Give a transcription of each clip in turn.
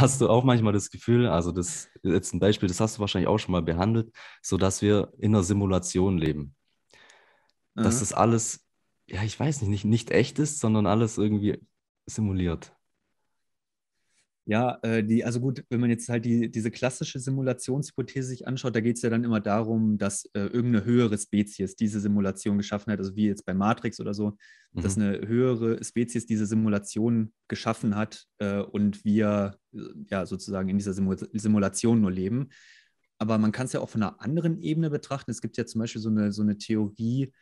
hast du auch manchmal das Gefühl, also das ist jetzt ein Beispiel, das hast du wahrscheinlich auch schon mal behandelt, so dass wir in einer Simulation leben. Mhm. Dass das alles, ja, ich weiß nicht, nicht, nicht echt ist, sondern alles irgendwie simuliert. Ja, äh, die, also gut, wenn man jetzt halt die, diese klassische Simulationshypothese sich anschaut, da geht es ja dann immer darum, dass äh, irgendeine höhere Spezies diese Simulation geschaffen hat, also wie jetzt bei Matrix oder so, mhm. dass eine höhere Spezies diese Simulation geschaffen hat äh, und wir ja sozusagen in dieser Simulation nur leben. Aber man kann es ja auch von einer anderen Ebene betrachten. Es gibt ja zum Beispiel so eine, so eine Theorie,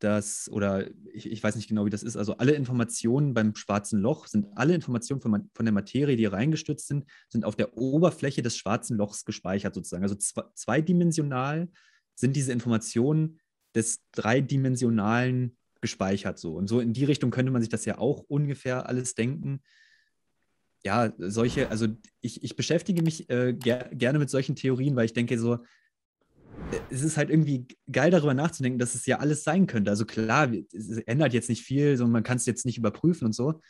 dass, oder ich, ich, weiß nicht genau, wie das ist, also alle Informationen beim schwarzen Loch sind alle Informationen von, von der Materie, die reingestürzt sind, sind auf der Oberfläche des schwarzen Lochs gespeichert sozusagen. Also zweidimensional sind diese Informationen des dreidimensionalen gespeichert so. Und so in die Richtung könnte man sich das ja auch ungefähr alles denken ja, solche, also ich, ich beschäftige mich äh, ger gerne mit solchen Theorien, weil ich denke so, äh, es ist halt irgendwie geil darüber nachzudenken, dass es ja alles sein könnte. Also klar, es ändert jetzt nicht viel, so man kann es jetzt nicht überprüfen und so.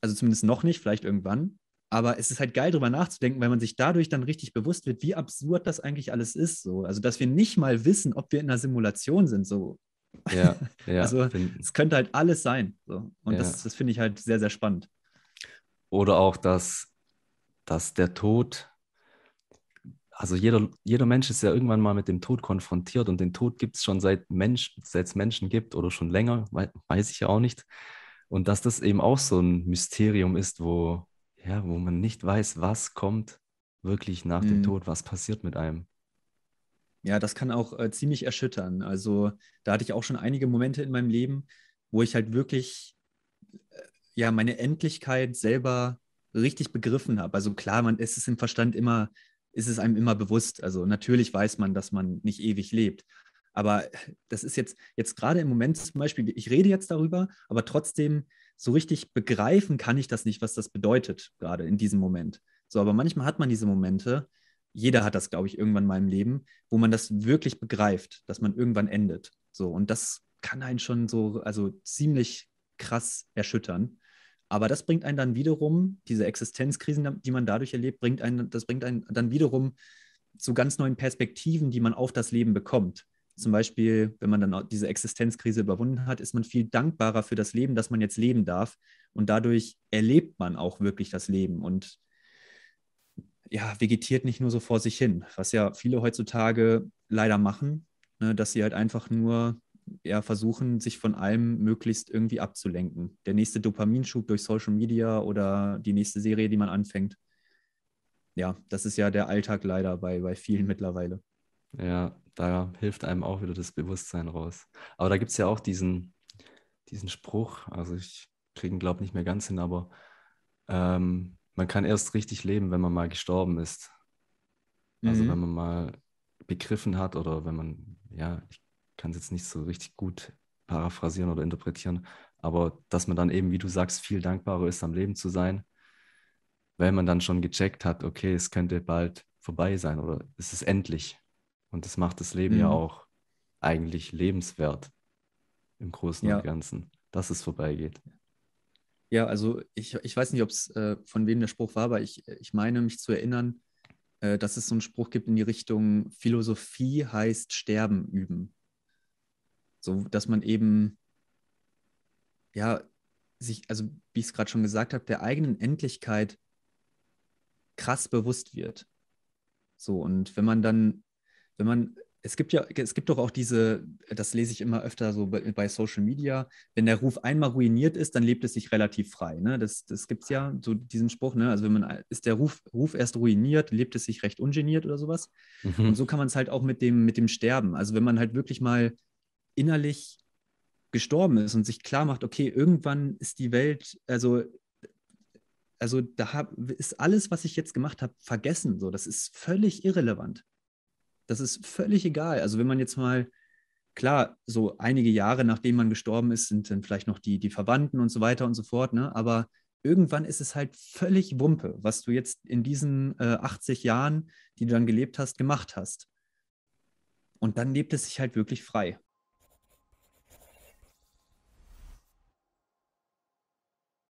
Also zumindest noch nicht, vielleicht irgendwann. Aber es ist halt geil darüber nachzudenken, weil man sich dadurch dann richtig bewusst wird, wie absurd das eigentlich alles ist. So. Also dass wir nicht mal wissen, ob wir in einer Simulation sind. So. Ja, ja also es könnte halt alles sein. So. Und ja. das, das finde ich halt sehr, sehr spannend. Oder auch, dass, dass der Tod, also jeder, jeder Mensch ist ja irgendwann mal mit dem Tod konfrontiert und den Tod gibt es schon seit Mensch, seit es Menschen gibt oder schon länger, weiß ich ja auch nicht. Und dass das eben auch so ein Mysterium ist, wo, ja, wo man nicht weiß, was kommt wirklich nach mhm. dem Tod, was passiert mit einem. Ja, das kann auch äh, ziemlich erschüttern. Also da hatte ich auch schon einige Momente in meinem Leben, wo ich halt wirklich äh, ja meine Endlichkeit selber richtig begriffen habe. Also klar, man ist es im Verstand immer, ist es einem immer bewusst. Also natürlich weiß man, dass man nicht ewig lebt. Aber das ist jetzt, jetzt gerade im Moment zum Beispiel, ich rede jetzt darüber, aber trotzdem so richtig begreifen kann ich das nicht, was das bedeutet, gerade in diesem Moment. So, aber manchmal hat man diese Momente, jeder hat das, glaube ich, irgendwann mal im Leben, wo man das wirklich begreift, dass man irgendwann endet. So, und das kann einen schon so, also ziemlich krass erschüttern. Aber das bringt einen dann wiederum, diese Existenzkrisen, die man dadurch erlebt, bringt einen, das bringt einen dann wiederum zu ganz neuen Perspektiven, die man auf das Leben bekommt. Zum Beispiel, wenn man dann diese Existenzkrise überwunden hat, ist man viel dankbarer für das Leben, das man jetzt leben darf. Und dadurch erlebt man auch wirklich das Leben und ja, vegetiert nicht nur so vor sich hin, was ja viele heutzutage leider machen, ne, dass sie halt einfach nur ja, versuchen, sich von allem möglichst irgendwie abzulenken. Der nächste Dopaminschub durch Social Media oder die nächste Serie, die man anfängt. Ja, das ist ja der Alltag leider bei, bei vielen mittlerweile. Ja, da hilft einem auch wieder das Bewusstsein raus. Aber da gibt es ja auch diesen, diesen Spruch, also ich kriege ihn, glaube ich, nicht mehr ganz hin, aber ähm, man kann erst richtig leben, wenn man mal gestorben ist. Also mhm. wenn man mal begriffen hat oder wenn man, ja, ich kann es jetzt nicht so richtig gut paraphrasieren oder interpretieren, aber dass man dann eben, wie du sagst, viel dankbarer ist, am Leben zu sein, weil man dann schon gecheckt hat, okay, es könnte bald vorbei sein oder es ist endlich. Und das macht das Leben mhm. ja auch eigentlich lebenswert im Großen ja. und Ganzen, dass es vorbeigeht. Ja, also ich, ich weiß nicht, ob es äh, von wem der Spruch war, aber ich, ich meine mich zu erinnern, äh, dass es so einen Spruch gibt in die Richtung Philosophie heißt Sterben üben. So, dass man eben, ja, sich, also wie ich es gerade schon gesagt habe, der eigenen Endlichkeit krass bewusst wird. So, und wenn man dann, wenn man, es gibt ja, es gibt doch auch diese, das lese ich immer öfter so bei, bei Social Media, wenn der Ruf einmal ruiniert ist, dann lebt es sich relativ frei. Ne? Das, das gibt es ja, so diesen Spruch, ne? Also wenn man, ist der Ruf, Ruf erst ruiniert, lebt es sich recht ungeniert oder sowas. Mhm. Und so kann man es halt auch mit dem, mit dem Sterben. Also wenn man halt wirklich mal innerlich gestorben ist und sich klar macht, okay, irgendwann ist die Welt, also, also da hab, ist alles, was ich jetzt gemacht habe, vergessen. So, das ist völlig irrelevant. Das ist völlig egal. Also wenn man jetzt mal, klar, so einige Jahre, nachdem man gestorben ist, sind dann vielleicht noch die, die Verwandten und so weiter und so fort, ne? Aber irgendwann ist es halt völlig Wumpe, was du jetzt in diesen äh, 80 Jahren, die du dann gelebt hast, gemacht hast. Und dann lebt es sich halt wirklich frei.